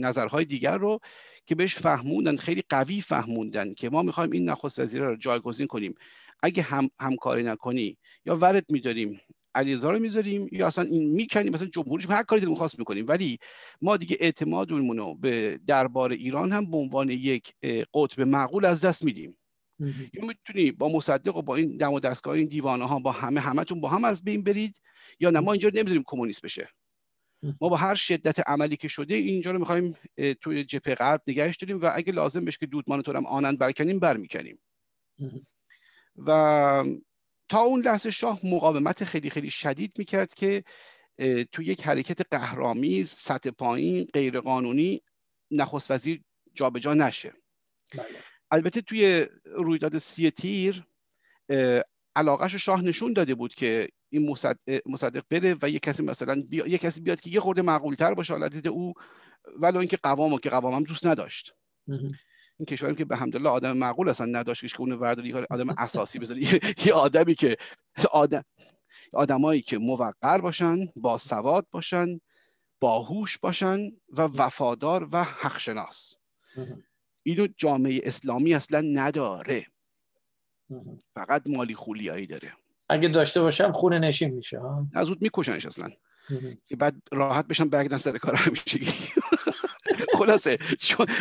S2: نظرهای دیگر رو که بهش فهموندن خیلی قوی فهموندن که ما میخوایم این نخست وزیر رو جایگزین کنیم اگه هم همکاری نکنی یا ورد میداریم علیرضا رو میذاریم یا اصلا این میکنیم مثلا جمهوریش هر کاری دلمون خواست میکنیم ولی ما دیگه اعتمادمون رو به دربار ایران هم به عنوان یک قطب معقول از دست میدیم یا میتونی با مصدق و با این دم و دستگاه این دیوانه ها با همه همتون با هم از بین برید یا نه ما اینجا نمیذاریم کمونیست بشه ما با هر شدت عملی که شده اینجا رو میخوایم توی جپ غرب نگهش داریم و اگه لازم بشه که دودمان هم آنند برکنیم برمیکنیم و تا اون لحظه شاه مقاومت خیلی خیلی شدید میکرد که تو یک حرکت قهرامیز سطح پایین غیرقانونی نخست وزیر جابجا نشه بله. البته توی رویداد سی تیر علاقش شاه نشون داده بود که این مصدق بره و یه کسی مثلا بیا... یه کسی بیاد که یه خورده تر باشه حالت او ولو اینکه قوامو که قوامم دوست نداشت این کشوری که به حمدالله آدم معقول اصلا نداشت که اونو ورداری آدم اساسی بذاری یه آدمی که آدم آدمایی که موقر باشن با سواد باشن باهوش باشن و وفادار و حقشناس اینو جامعه اسلامی اصلا نداره فقط مالی خولیایی داره اگه داشته باشم خونه نشین میشه از اون میکشنش اصلا که بعد راحت بشن برگردن سر کار همیشه خلاصه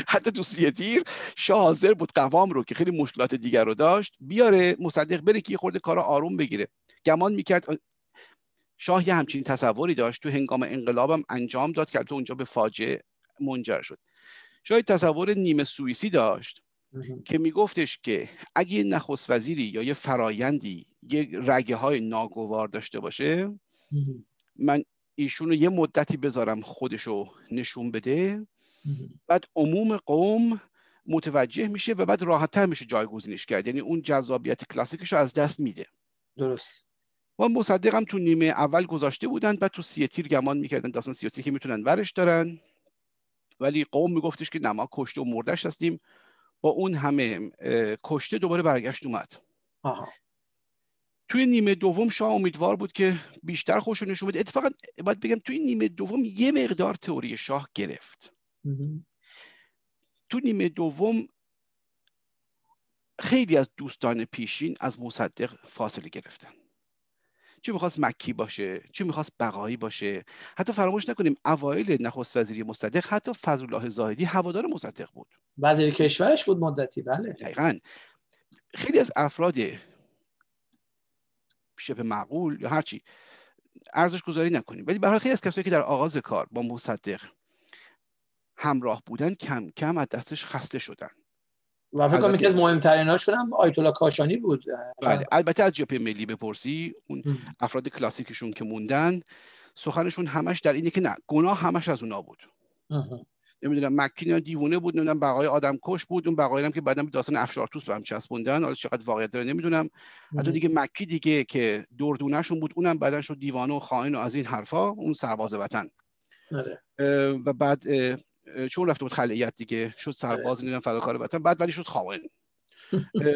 S2: حتی تو سیتیر شاه حاضر بود قوام رو که خیلی مشکلات دیگر رو داشت بیاره مصدق بره که خورده کار آروم بگیره گمان میکرد شاه یه همچین تصوری داشت تو هنگام انقلابم انجام داد که تو اونجا به فاجعه منجر شد شاید تصور نیمه سوئیسی داشت که میگفتش که اگه یه نخست وزیری یا یه فرایندی یه رگه های ناگوار داشته باشه من ایشونو یه مدتی بذارم خودشو نشون بده بعد عموم قوم متوجه میشه و بعد راحتتر میشه جایگزینش کرد یعنی اون جذابیت کلاسیکش رو از دست میده درست و مصدقم تو نیمه اول گذاشته بودن بعد تو سی گمان میکردن داستان سیتیر که میتونن ورش دارن ولی قوم میگفتش که نه ما کشته و مردش هستیم با اون همه کشته دوباره برگشت اومد توی نیمه دوم شاه امیدوار بود که بیشتر خوش نشون بده اتفاقا باید بگم توی نیمه دوم یه مقدار تئوری شاه گرفت تو نیمه دوم خیلی از دوستان پیشین از مصدق فاصله گرفتن چه میخواست مکی باشه چه میخواست بقایی باشه حتی فراموش نکنیم اوایل نخست وزیری مصدق حتی فضل الله زاهدی هوادار مصدق بود وزیر کشورش بود مدتی بله دقیقا خیلی از افراد شبه معقول یا هرچی ارزش گذاری نکنیم ولی برای خیلی از کسایی که در آغاز کار با مصدق همراه بودن کم کم از دستش خسته شدن و فکر کنم یکی
S1: از هم آیت کاشانی بود
S2: بله البته از جبهه ملی بپرسی اون افراد کلاسیکشون که موندن سخنشون همش در اینه که نه گناه همش از اونا بود نمیدونم مکی دیوونه بود نمیدونم بقای آدم کش بود اون بقای هم که بعدم داستان افشارتوس رو هم چسبوندن حالا چقدر واقعیت داره نمیدونم حتی دیگه مکی دیگه که دردونهشون بود اونم بعدن شد دیوانه و خائن و از این حرفا اون سرباز وطن آره. و بعد چون رفته بود خلعیت دیگه شد سرباز آره. نیدن فداکار وطن بعد ولی شد خواهن.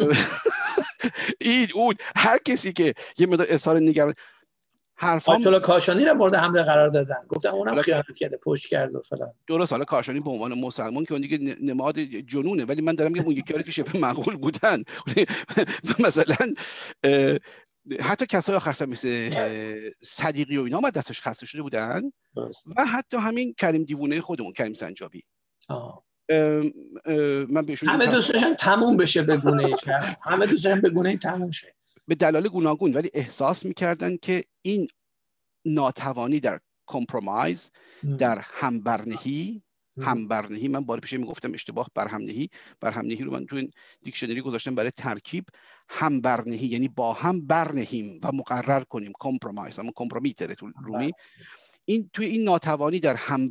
S2: این اون هر کسی که یه مدت اصحار نگر حرفام آیت کاشانی رو مورد حمله قرار دادن گفتم اونم خیانت کرده پشت کرد و فلان درست حالا کاشانی به عنوان مسلمان که اون دیگه نماد جنونه ولی من دارم میگم اون یکی که شبه معقول بودن مثلا حتی کسای آخر سر مثل بله. صدیقی و اینا هم دستش خسته شده بودن و حتی همین کریم دیوونه خودمون کریم سنجابی من همه دوستش تموم بشه به گونه همه دوستش به گونه تموم شه به دلایل گوناگون ولی احساس میکردن که این ناتوانی در کمپرومایز در همبرنهی هم من بار پیش میگفتم اشتباه بر هم نهی بر هم نهی رو من تو این دیکشنری گذاشتم برای ترکیب هم یعنی با هم برنهیم و مقرر کنیم کمپرومایز اما کمپرومیتره تو بله. رومی این توی این ناتوانی در هم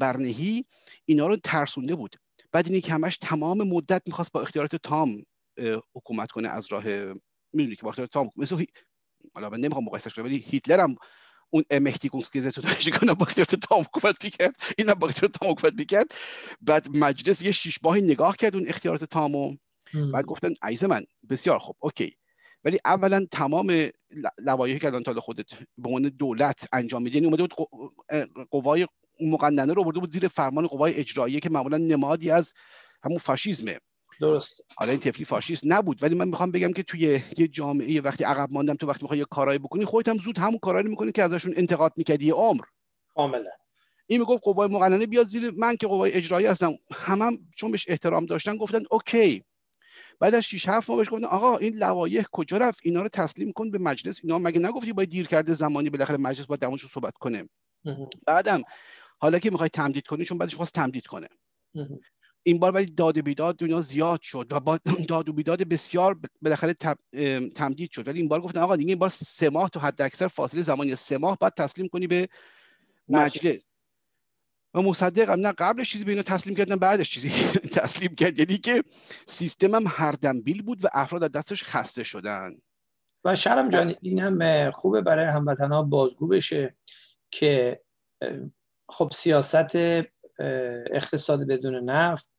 S2: اینا رو ترسونده بود بعد اینی که همش تمام مدت میخواست با اختیارات تام حکومت کنه از راه میدونی که با اختیارات تام مثل حالا من نمیخوام کنم ولی هیتلر هم Ermächtigungsgesetz که با باید تمام حکومت میکرد اینا باید تمام حکومت بیکرد، بعد مجلس یه شش ماهی نگاه کرد اون اختیارات تامو بعد گفتن عیزه من بسیار خوب اوکی ولی اولا تمام لوایحی که الان تا خودت به عنوان دولت انجام میدی اومده بود قوای مقننه رو برده بود زیر فرمان قوای اجراییه که معمولا نمادی از همون فاشیزمه درست حالا این تفلی فاشیست نبود ولی من میخوام بگم که توی یه جامعه وقتی عقب ماندم تو وقتی میخوای یه کارایی بکنی خودت هم زود همون کارایی میکنی که ازشون انتقاد میکردی یه عمر کاملا این میگفت قوای مقننه بیاد زیر من که قوای اجرایی هستم همم هم چون بهش احترام داشتن گفتن اوکی بعد از 6 7 ماه بهش گفتن آقا این لوایح کجا رفت اینا رو تسلیم کن به مجلس اینا مگه نگفتی باید دیر کرده زمانی بالاخره مجلس با درمونش صحبت کنه بعدم حالا که میخوای تمدید کنی چون بعدش خواست تمدید کنه این بار ولی داد و بیداد دنیا زیاد شد و با داد و بیداد بسیار بالاخره تمدید شد ولی این بار گفتن آقا دیگه این بار سه ماه تو حد اکثر فاصله زمانی سه ماه بعد تسلیم کنی به مجلس و مصدقم نه قبلش چیزی به اینا تسلیم کردن بعدش چیزی تسلیم کرد یعنی که سیستم هم هر دنبیل بود و افراد از دستش خسته شدن و شرم جان این هم خوبه برای هموطنها بازگو بشه که
S1: خب سیاست اقتصاد بدون نفت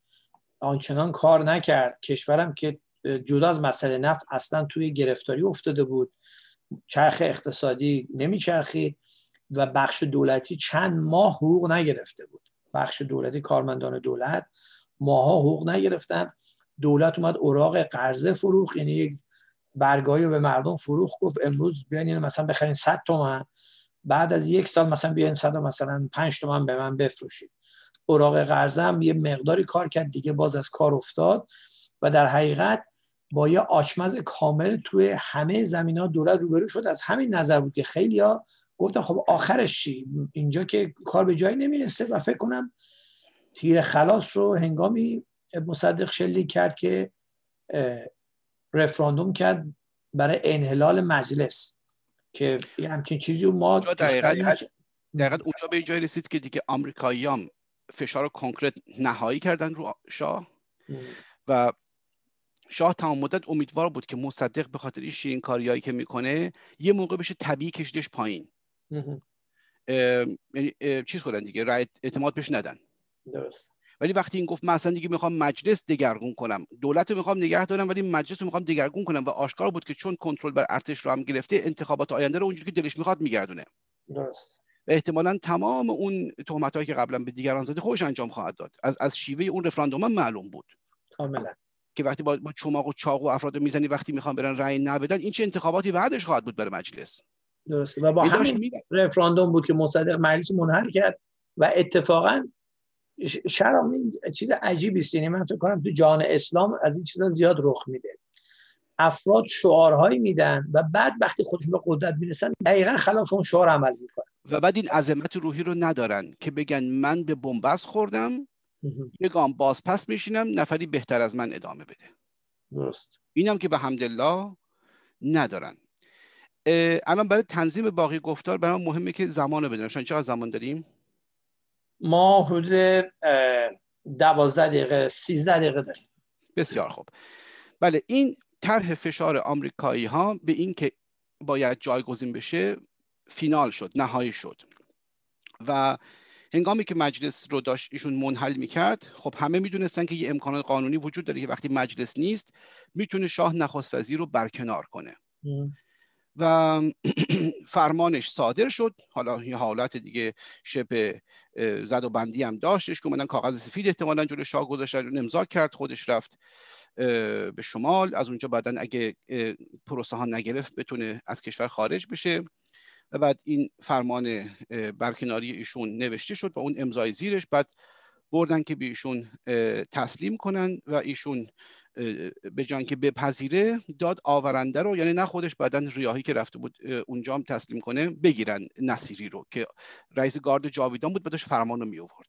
S1: آنچنان کار نکرد کشورم که جدا از مسئله نفت اصلا توی گرفتاری افتاده بود چرخ اقتصادی نمیچرخید و بخش دولتی چند ماه حقوق نگرفته بود بخش دولتی کارمندان دولت ماها حقوق نگرفتن دولت اومد اوراق قرضه فروخ یعنی یک برگاهی رو به مردم فروخ گفت امروز بیاین اینو مثلا بخرین 100 تومن بعد از یک سال مثلا بیاین 100 مثلا 5 تومن به من بفروشید اوراق قرضه هم یه مقداری کار کرد دیگه باز از کار افتاد و در حقیقت با یه آچمز کامل توی همه زمین ها دولت روبرو شد از همین نظر بود که خیلی ها گفتن خب آخرش چی اینجا که کار به جایی نمیرسه و فکر کنم تیر خلاص رو هنگامی مصدق شلی کرد که رفراندوم کرد برای انحلال مجلس که
S2: همچین چیزی ما دقیقا دقیقا اونجا به جای رسید که دیگه آمریکاییام فشار کنکرت نهایی کردن رو شاه و شاه تمام مدت امیدوار بود که مصدق به خاطر این شیرین کاریایی که میکنه یه موقع بشه طبیعی کشیدش پایین یعنی چیز کنن دیگه رای اعتماد بهش ندن درست ولی وقتی این گفت من اصلا دیگه میخوام مجلس دگرگون کنم دولت رو میخوام نگه دارم ولی مجلس رو میخوام دگرگون کنم و آشکار بود که چون کنترل بر ارتش رو هم گرفته انتخابات آینده رو اونجوری که دلش میخواد میگردونه درست و احتمالا تمام اون تهمت هایی که قبلا به دیگران زده خودش انجام خواهد داد از از شیوه اون رفراندوم معلوم بود کاملا که وقتی با, با چماق و چاق و افراد میزنی وقتی میخوان برن رأی نبدن این چه انتخاباتی بعدش خواهد بود برای مجلس
S1: درسته و با همین
S2: رفراندوم بود که مصدق مجلس
S1: منحل کرد و اتفاقا شرام این چیز عجیبی است یعنی من فکر کنم تو جان اسلام از این چیزا زیاد رخ میده افراد شعارهایی میدن و بعد وقتی
S2: خودشون به قدرت میرسن دقیقا خلاف اون شعار عمل میکنن و بعد این عظمت روحی رو ندارن که بگن من به بنبست خوردم یه گام باز پس میشینم نفری بهتر از من ادامه بده درست اینم که به حمدالله ندارن الان برای تنظیم باقی گفتار برای مهمه که زمان رو بدونم چقدر زمان داریم ما حدود دوازده دقیقه سیزده دقیقه داریم بسیار خوب بله این طرح فشار آمریکایی ها به این که باید جایگزین بشه فینال شد نهایی شد و هنگامی که مجلس رو داشت ایشون منحل میکرد خب همه میدونستن که یه امکان قانونی وجود داره که وقتی مجلس نیست میتونه شاه نخست وزیر رو برکنار کنه و فرمانش صادر شد حالا یه حالت دیگه شب زد و بندی هم داشتش که اومدن کاغذ سفید احتمالا جلو شاه و امضا کرد خودش رفت به شمال از اونجا بعدا اگه پروسه ها نگرفت بتونه از کشور خارج بشه بعد این فرمان برکناری ایشون نوشته شد و اون امضای زیرش بعد بردن که به ایشون تسلیم کنن و ایشون به جان که بپذیره داد آورنده رو یعنی نه خودش بعدا ریاهی که رفته بود اونجا هم تسلیم کنه بگیرن نصیری رو که رئیس گارد جاویدان بود بعدش فرمان رو می آورد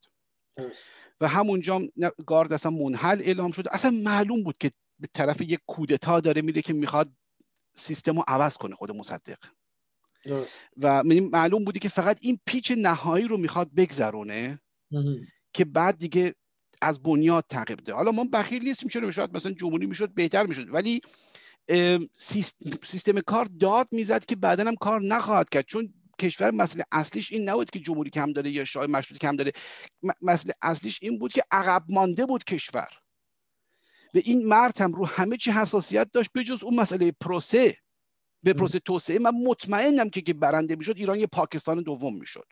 S2: و همونجا گارد اصلا منحل اعلام شد اصلا معلوم بود که به طرف یک کودتا داره میره که میخواد سیستم رو عوض کنه خود مصدق و یعنی معلوم بودی که فقط این پیچ نهایی رو میخواد بگذرونه که بعد دیگه از بنیاد تعقیب ده حالا ما بخیر نیستیم چرا شاید مثلا جمهوری میشد بهتر میشد ولی سیستم کار داد میزد که بعدا هم کار نخواهد کرد چون کشور مسئله اصلیش این نبود که جمهوری کم داره یا شاه مشروط کم داره مسئله اصلیش این بود که عقب مانده بود کشور و این مرد هم رو همه چی حساسیت داشت بجز اون مسئله پروسه به پروسه توسعه من مطمئنم که که برنده میشد ایران یه پاکستان دوم میشد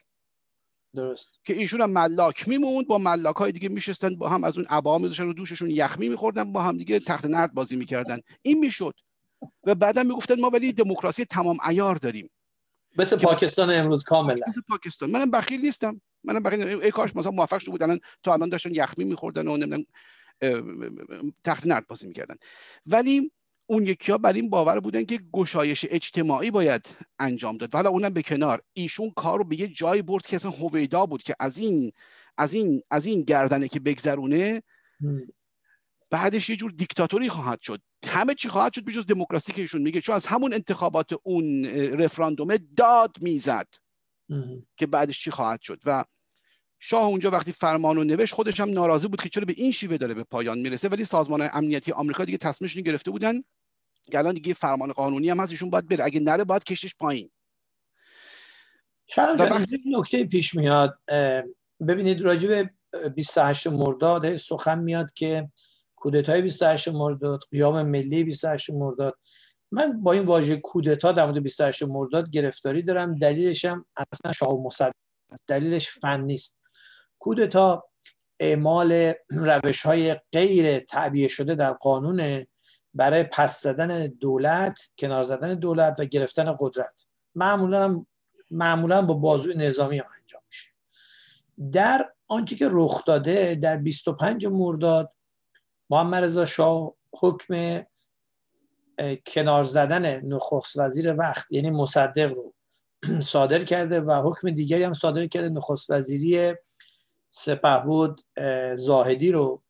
S2: درست که ایشون هم ملاک میموند با ملاک های دیگه میشستن با هم از اون عبا میذاشتن و دوششون یخمی میخوردن با هم دیگه تخت نرد بازی میکردن این میشد و بعدا میگفتن ما ولی دموکراسی تمام عیار داریم مثل پاکستان امروز کاملا مثل پاکستان منم بخیل نیستم منم بخیل نیستم. ای کاش مثلا موفق شده بودن تا الان داشتن یخمی میخوردن و تخت نرد بازی میکردن ولی اون یکی ها بر این باور بودن که گشایش اجتماعی باید انجام داد حالا اونم به کنار ایشون کار رو به یه جایی برد که اصلا هویدا بود که از این از این از این گردنه که بگذرونه بعدش یه جور دیکتاتوری خواهد شد همه چی خواهد شد بجز دموکراسی که ایشون میگه چون از همون انتخابات اون رفراندومه داد میزد که بعدش چی خواهد شد و شاه اونجا وقتی فرمان و نوشت خودش هم ناراضی بود که چرا به این شیوه داره به پایان میرسه ولی سازمان امنیتی آمریکا دیگه تصمیمشون گرفته بودن الان دیگه فرمان قانونی هم هست ایشون باید بره اگه نره باید کشش پایین چرا بخ...
S1: نکته پیش میاد ببینید راجب 28 مرداد سخن میاد که کودتای 28 مرداد قیام ملی 28 مرداد من با این واژه کودتا در مورد 28 مرداد گرفتاری دارم دلیلش هم اصلا شاه مصدق دلیلش فن نیست کودتا اعمال روش های غیر تعبیه شده در قانون برای پس زدن دولت کنار زدن دولت و گرفتن قدرت معمولا معمولا با بازو نظامی انجام میشه در آنچه که رخ داده در 25 مرداد محمد رضا شاه حکم کنار زدن نخست وزیر وقت یعنی مصدق رو صادر کرده و حکم دیگری هم صادر کرده نخست وزیری سپه زاهدی رو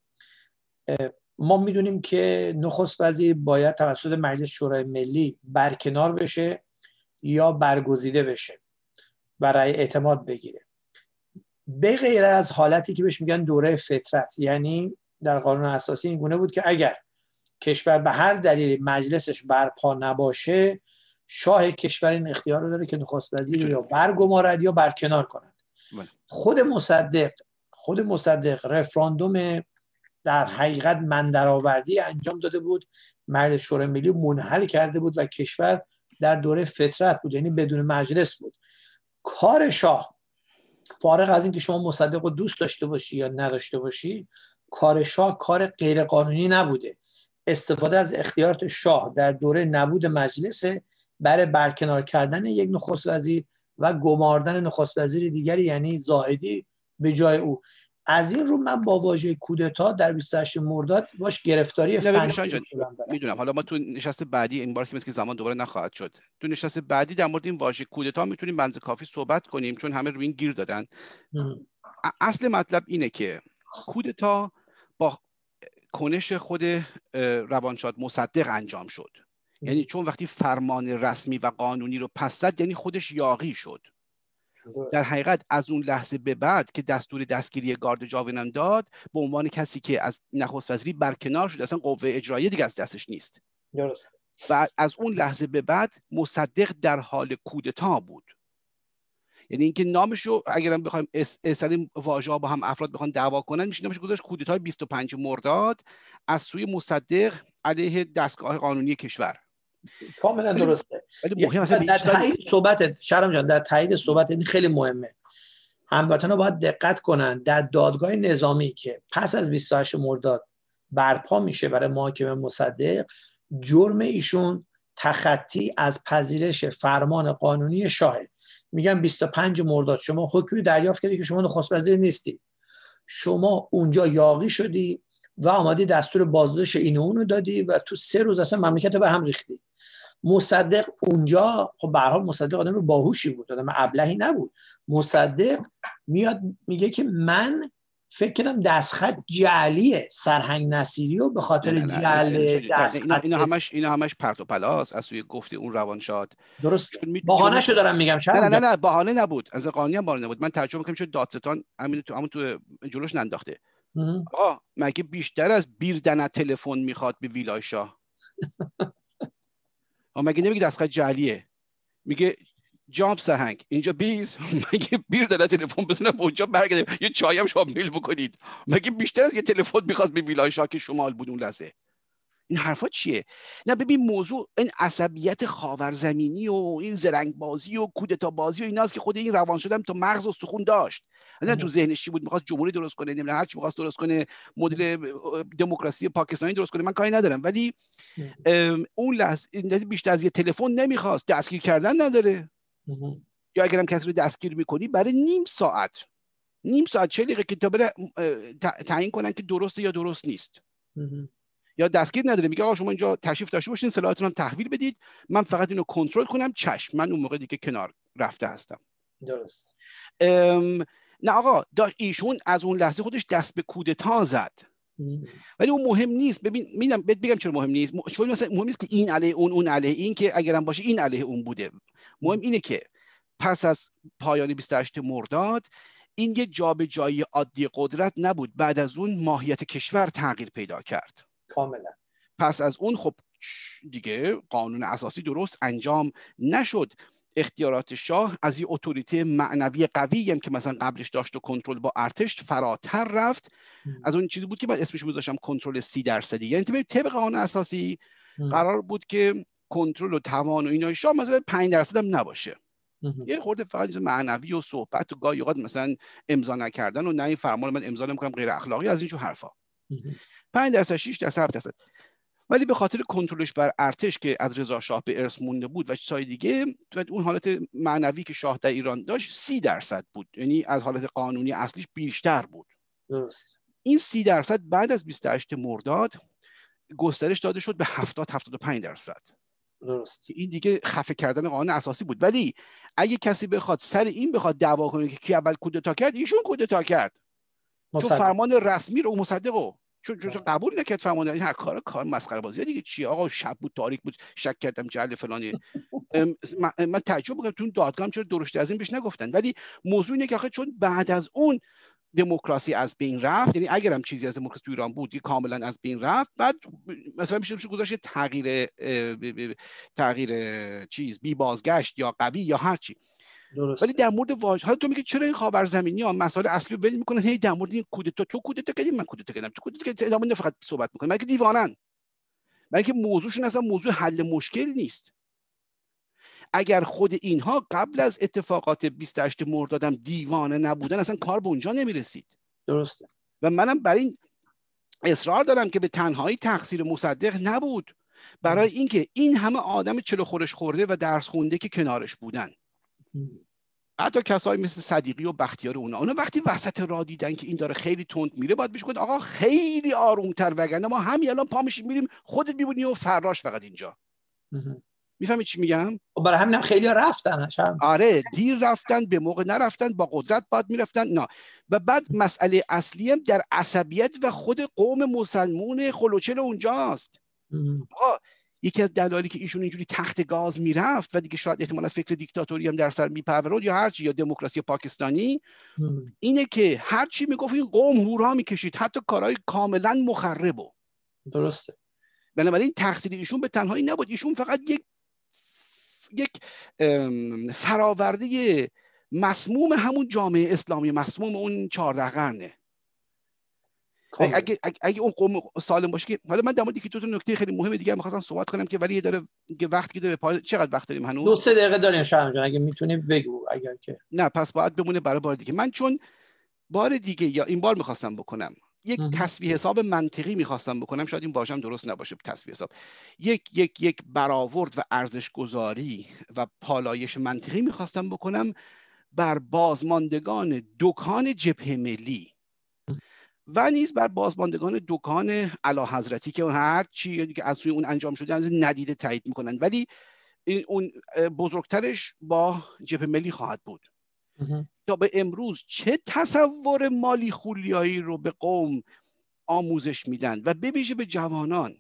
S1: ما میدونیم که نخست وزیر باید توسط مجلس شورای ملی برکنار بشه یا برگزیده بشه برای اعتماد بگیره به غیر از حالتی که بهش میگن دوره فترت یعنی در قانون اساسی این گونه بود که اگر کشور به هر دلیلی مجلسش برپا نباشه شاه کشور این اختیار رو داره که نخست وزیر یا برگمارد یا برکنار کند بله. خود مصدق خود مصدق رفراندوم در حقیقت مندرآوردی انجام داده بود مجلس شورای ملی منحل کرده بود و کشور در دوره فطرت بود یعنی بدون مجلس بود کار شاه فارغ از اینکه شما مصدق رو دوست داشته باشی یا نداشته باشی کار شاه کار غیرقانونی نبوده استفاده از اختیارات شاه در دوره نبود مجلس برای برکنار کردن یک نخست وزیر و گماردن نخست وزیر دیگری یعنی زاهدی به جای او از این رو من با واژه کودتا در 28 مرداد باش گرفتاری فنی
S2: میدونم حالا ما تو نشست بعدی این بار که زمان دوباره نخواهد شد تو نشست بعدی در مورد این واژه کودتا میتونیم بنز کافی صحبت کنیم چون همه روی این گیر دادن اصل مطلب اینه که کودتا با کنش خود روانشاد مصدق انجام شد یعنی چون وقتی فرمان رسمی و قانونی رو پس زد یعنی خودش یاقی شد در حقیقت از اون لحظه به بعد که دستور دستگیری گارد جاوینان داد به عنوان کسی که از نخست وزیری برکنار شد اصلا قوه اجرایی دیگه از دستش نیست درست و از اون لحظه به بعد مصدق در حال کودتا بود یعنی اینکه نامش رو اگرم بخوایم اصلا واژه با هم افراد بخوان دعوا کنن میشه نامش گذاشت کودتای 25 مرداد از سوی مصدق علیه دستگاه قانونی کشور کاملا درسته ولی در
S1: صحبت شرم جان در تایید صحبت این خیلی مهمه هموطنان باید دقت کنن در دادگاه نظامی که پس از 28 مرداد برپا میشه برای محاکمه مصدق جرم ایشون تخطی از پذیرش فرمان قانونی شاهد میگن 25 مرداد شما حکمی دریافت کردی که شما نخست وزیر نیستی شما اونجا یاقی شدی و آمادی دستور بازداشت این اونو دادی و تو سه روز اصلا مملکت به هم ریختی مصدق اونجا خب به حال مصدق آدم باهوشی بود آدم ابلهی نبود مصدق میاد میگه که من فکر کردم دستخط جعلیه سرهنگ نصیری و به خاطر جعل دستخط اینا
S2: همش اینا همش پرت و پلاس از سوی گفتی اون روانشاد درست بهانه شو دارم میگم شاید نه نه نه نبود از قانونی هم نبود من ترجمه میکنم چون دادستان همین تو همون تو جلوش ننداخته آقا مگه بیشتر از بیردن تلفن میخواد به ویلای شاه مگه نمیگه دستخط جلیه میگه جامپ سهنگ اینجا بیز مگه بیر داره تلفن بزنم اونجا برگردیم یه چای هم شما میل بکنید مگه بیشتر از یه تلفن میخواست به ویلای شاک شمال بود اون لحظه این حرفا چیه نه ببین موضوع این عصبیت خاورزمینی و این زرنگ بازی و کودتا بازی و ایناست که خود این روان شدم تا مغز و سخون داشت نه تو ذهنش چی بود میخواست جمهوری درست کنه نمیدونم هر چی میخواست درست کنه مدل دموکراسی پاکستانی درست کنه من کاری ندارم ولی اون لحظه بیشتر از یه تلفن نمیخواست دستگیر کردن نداره یا اگرم کسی رو دستگیر میکنی برای نیم ساعت نیم ساعت چه دقیقه که تا بره تعیین کنن که درسته یا درست نیست یا دستگیر نداره میگه آقا شما اینجا تشریف داشته باشین سلاحتون تحویل بدید من فقط اینو کنترل کنم چشم من اون موقع دیگه کنار رفته هستم درست نه آقا ایشون از اون لحظه خودش دست به کودتا زد ولی اون مهم نیست ببین میدم بگم چرا مهم نیست چون مثلا مهم نیست که این علیه اون اون علیه این که اگرم باشه این علیه اون بوده مهم اینه که پس از پایان 28 مرداد این یه جابجایی عادی قدرت نبود بعد از اون ماهیت کشور تغییر پیدا کرد کاملا پس از اون خب دیگه قانون اساسی درست انجام نشد اختیارات شاه از یه اتوریته معنوی قوی هم که مثلا قبلش داشت و کنترل با ارتش فراتر رفت از اون چیزی بود که من اسمش میذاشتم کنترل سی درصدی یعنی طبق قانون اساسی قرار بود که کنترل و توان و اینا شاه مثلا 5 درصد هم نباشه یه خورده فقط معنوی و صحبت و گاهی اوقات مثلا امضا نکردن و نه این فرمان من امضا نمیکنم غیر اخلاقی از اینجور حرفا 5 درصد 6 درصد 7 درصد ولی به خاطر کنترلش بر ارتش که از رضا شاه به ارث مونده بود و چیزهای دیگه و اون حالت معنوی که شاه در ایران داشت سی درصد بود یعنی از حالت قانونی اصلیش بیشتر بود این سی درصد بعد از 28 مرداد گسترش داده شد به 70 75 درصد درست این دیگه خفه کردن قانون اساسی بود ولی اگه کسی بخواد سر این بخواد دعوا کنه که کی اول کودتا کرد ایشون کودتا کرد مصدق. چون فرمان رسمی رو مصدق چون قبول نکرد فرمان این هر کار کار مسخره بازی دیگه چی آقا شب بود تاریک بود شک کردم جل فلانی من تعجب میکنم تو دادگاه چرا درشت از این بهش نگفتن ولی موضوع اینه که آخه چون بعد از اون دموکراسی از بین رفت یعنی اگرم چیزی از دموکراسی ایران بود که کاملا از بین رفت بعد مثلا میشه میشه گذاشت تغییر تغییر چیز بی بازگشت یا قوی یا هر چی درسته. ولی در مورد واژه حالا تو میگی چرا این خاورزمینی ها مسائل اصلی ول میکنه هی در مورد این کودتا تو کودتا کردی من کودتا کردم تو کودتا که ادامه نه فقط صحبت میکنن من که دیوانن من که موضوعشون اصلا موضوع حل مشکل نیست اگر خود اینها قبل از اتفاقات 28 مرداد هم دیوانه نبودن اصلا کار به اونجا نمیرسید درسته و منم برای این اصرار دارم که به تنهایی تقصیر مصدق نبود برای اینکه این همه آدم چلو خورش خورده و درس خونده که کنارش بودن حتی کسایی مثل صدیقی و بختیار اونا اونا وقتی وسط را دیدن که این داره خیلی تند میره باید بشه آقا خیلی آرومتر وگرنه ما همین الان پا میشیم میریم خودت میبونی و فراش فقط اینجا میفهمی چی میگم خب برای هم خیلی رفتن هم. آره دیر رفتن به موقع نرفتن با قدرت باید میرفتن نه و بعد مسئله اصلی هم در عصبیت و خود قوم مسلمون خلوچل اونجاست یکی از دلایلی که ایشون اینجوری تخت گاز میرفت و دیگه شاید احتمالا فکر دیکتاتوری هم در سر میپرورد یا هرچی یا دموکراسی پاکستانی اینه که هرچی میگفت این قوم هورا میکشید حتی کارهای کاملا و درسته بنابراین تقصیر ایشون به تنهایی نبود ایشون فقط یک یک فراورده مسموم همون جامعه اسلامی مسموم اون چهارده قرنه اگه, اگه اون قوم سالم باشه که حالا من در مورد که تو نکته خیلی مهم دیگه می‌خواستم صحبت کنم که ولی داره که وقت که داره چقدر وقت داریم هنوز دو سه دقیقه داریم شهرام جان اگه میتونی بگو اگر که نه پس باید بمونه برای بار دیگه من چون بار دیگه یا این بار میخواستم بکنم یک تصویه حساب منطقی میخواستم بکنم شاید این باشم درست نباشه تصوی حساب یک یک یک برآورد و ارزش گذاری و پالایش منطقی میخواستم بکنم بر بازماندگان دکان جبهه ملی و نیز بر بازماندگان دکان علا حضرتی که هر چی که از سوی اون انجام شده ندیده تایید میکنن ولی این اون بزرگترش با جبه ملی خواهد بود تا به امروز چه تصور مالی خولیایی رو به قوم آموزش میدن و ببیشه به جوانان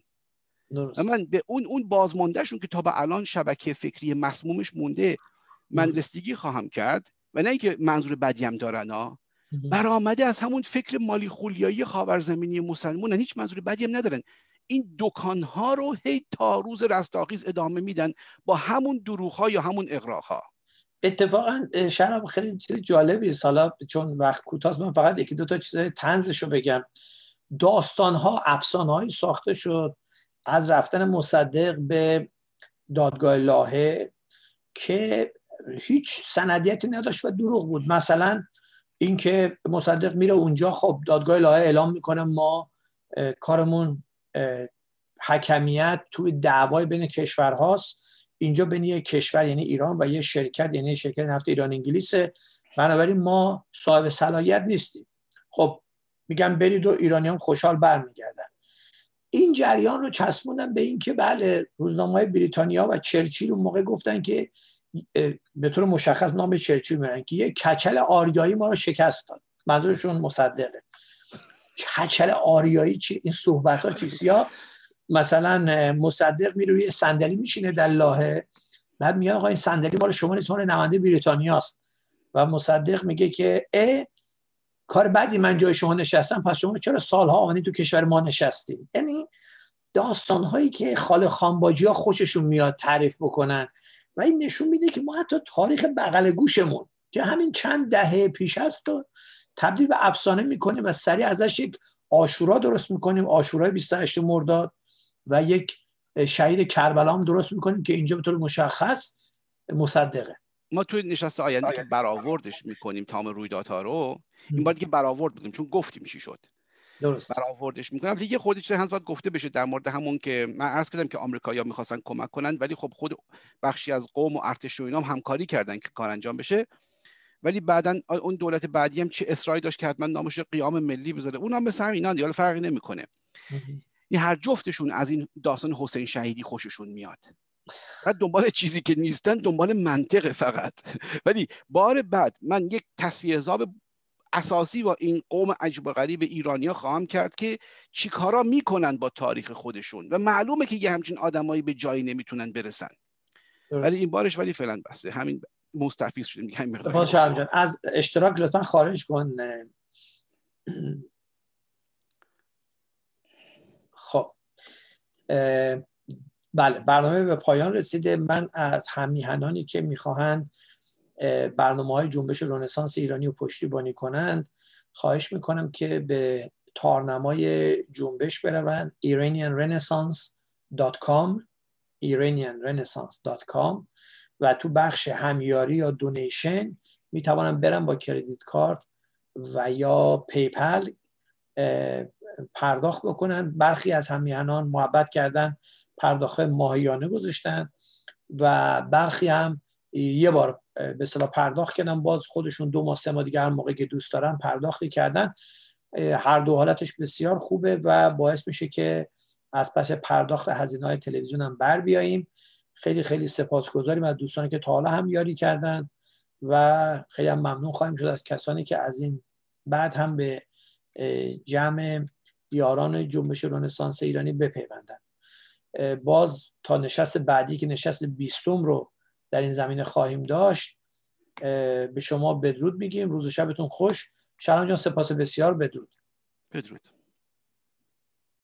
S2: و من به اون اون بازماندهشون که تا به الان شبکه فکری مسمومش مونده من رسیدگی خواهم کرد و نه اینکه منظور بدیم دارن ها برآمده از همون فکر مالی خولیایی خاورزمینی مسلمون یعنی هیچ منظور بدی هم ندارن این ها رو هی تا روز رستاخیز ادامه میدن با همون ها یا همون ها اتفاقا شراب خیلی چیز جالبی سالا چون وقت کوتاست من فقط
S1: یکی دو تا چیز تنزش بگم داستان ها افسانه ساخته شد از رفتن مصدق به دادگاه لاهه که هیچ سندیتی نداشت و دروغ بود مثلا اینکه مصدق میره اونجا خب دادگاه لاهه اعلام میکنه ما کارمون حکمیت توی دعوای بین کشورهاست اینجا بین یه کشور یعنی ایران و یه شرکت یعنی شرکت نفت ایران انگلیسه بنابراین ما صاحب صلاحیت نیستیم خب میگن برید و ایرانیان خوشحال برمیگردن این جریان رو چسبوندن به اینکه بله روزنامه های بریتانیا و چرچیل اون موقع گفتن که به طور مشخص نام چرچیل میرن که یه کچل آریایی ما رو شکست داد منظورشون مصدقه کچل آریایی چی این صحبت ها چیست یا مثلا مصدق میره روی صندلی میشینه در لاهه بعد میگه آقا این صندلی مال شما نیست مال نماینده بریتانیاست و مصدق میگه که کار بعدی من جای شما نشستم پس شما چرا سالها آمدید تو کشور ما نشستیم یعنی داستان هایی که خاله خانباجی ها خوششون میاد تعریف بکنن و این نشون میده که ما حتی تاریخ بغل گوشمون که همین چند دهه پیش هست و تبدیل به افسانه میکنیم و سریع ازش یک آشورا درست میکنیم آشورای 28 مرداد و یک شهید کربلا هم درست میکنیم که اینجا به طور مشخص مصدقه
S2: ما توی نشست آینده که برآوردش میکنیم تمام رویدادها رو این بار دیگه برآورد بکنیم چون گفتیم چی شد درست برآوردش میکنم لیگ خودش هم باید گفته بشه در مورد همون که من عرض کردم که یا میخواستن کمک کنن ولی خب خود بخشی از قوم و ارتش و اینا هم همکاری کردن که کار انجام بشه ولی بعدا اون دولت بعدی هم چه اصراری داشت که حتما نامش قیام ملی بذاره اون هم سر اینا دیگه فرقی نمیکنه این هر جفتشون از این داستان حسین شهیدی خوششون میاد بعد دنبال چیزی که نیستن دنبال منطقه فقط ولی بار بعد من یک تصویر حساب اساسی با این قوم عجب غریب ایرانیا خواهم کرد که چیکارا میکنن با تاریخ خودشون و معلومه که یه همچین آدمایی به جایی نمیتونن برسن ولی این بارش ولی فعلا بسته همین مستفیض شدیم میگم مقدار
S1: از اشتراک لطفا خارج کن خب بله برنامه به پایان رسیده من از همیهنانی که میخواهند برنامه های جنبش رنسانس ایرانی رو پشتیبانی کنند خواهش میکنم که به تارنمای جنبش بروند iranianrenaissance.com iranianrenaissance.com و تو بخش همیاری یا دونیشن میتوانم برم با کردیت کارت و یا پیپل پرداخت بکنن برخی از همیهنان محبت کردن پرداخت ماهیانه گذاشتن و برخی هم یه بار به صلاح پرداخت کردن باز خودشون دو ماه سه ماه دیگر موقع که دوست دارن پرداختی کردن هر دو حالتش بسیار خوبه و باعث میشه که از پس پرداخت هزینه های تلویزیون هم بر بیاییم خیلی خیلی سپاسگزاریم از دوستانی که تا حالا هم یاری کردن و خیلی هم ممنون خواهیم شد از کسانی که از این بعد هم به جمع یاران جنبش رنسانس ایرانی بپیوندن باز تا نشست بعدی که نشست بیستم رو در این زمینه خواهیم داشت به شما بدرود میگیم روز شبتون خوش شرم جان سپاس بسیار بدرود
S2: بدرود